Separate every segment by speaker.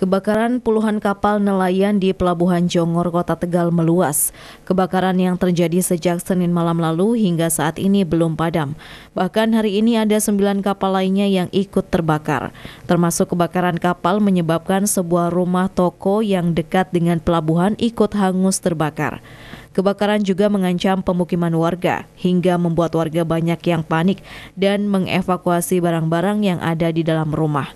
Speaker 1: Kebakaran puluhan kapal nelayan di Pelabuhan Jongor, Kota Tegal meluas. Kebakaran yang terjadi sejak Senin malam lalu hingga saat ini belum padam. Bahkan hari ini ada sembilan kapal lainnya yang ikut terbakar. Termasuk kebakaran kapal menyebabkan sebuah rumah toko yang dekat dengan pelabuhan ikut hangus terbakar. Kebakaran juga mengancam pemukiman warga hingga membuat warga banyak yang panik dan mengevakuasi barang-barang yang ada di dalam rumah.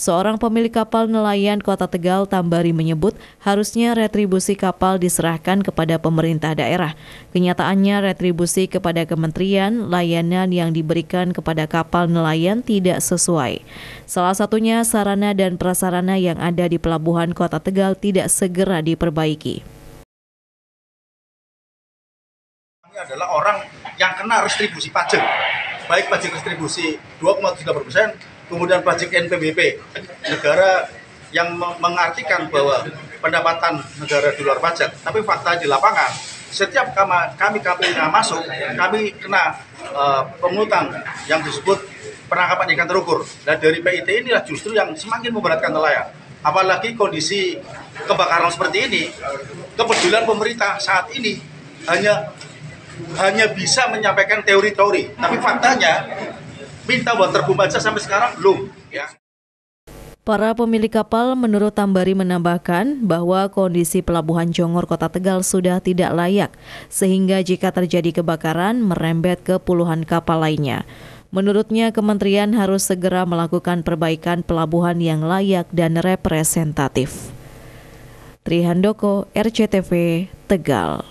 Speaker 1: Seorang pemilik kapal nelayan kota Tegal Tambari menyebut harusnya retribusi kapal diserahkan kepada pemerintah daerah. Kenyataannya retribusi kepada kementerian, layanan yang diberikan kepada kapal nelayan tidak sesuai. Salah satunya sarana dan prasarana yang ada di pelabuhan kota Tegal tidak segera diperbaiki.
Speaker 2: Ini adalah orang yang kena retribusi pajak, baik pajak retribusi 2,3 persen kemudian pajak NPWP negara yang mengartikan bahwa pendapatan negara di luar pajak tapi fakta di lapangan setiap kami KPK masuk kami kena uh, eh, pengutang yang disebut penangkapan ikan terukur dan nah, dari PIT inilah justru yang semakin memberatkan nelayan apalagi kondisi kebakaran seperti ini kepedulian pemerintah saat ini hanya hanya bisa menyampaikan teori-teori tapi faktanya minta waterboom aja sampai sekarang belum
Speaker 1: ya. Para pemilik kapal menurut Tambari menambahkan bahwa kondisi pelabuhan Jongor Kota Tegal sudah tidak layak sehingga jika terjadi kebakaran merembet ke puluhan kapal lainnya. Menurutnya, kementerian harus segera melakukan perbaikan pelabuhan yang layak dan representatif. Trihandoko, RCTV, Tegal.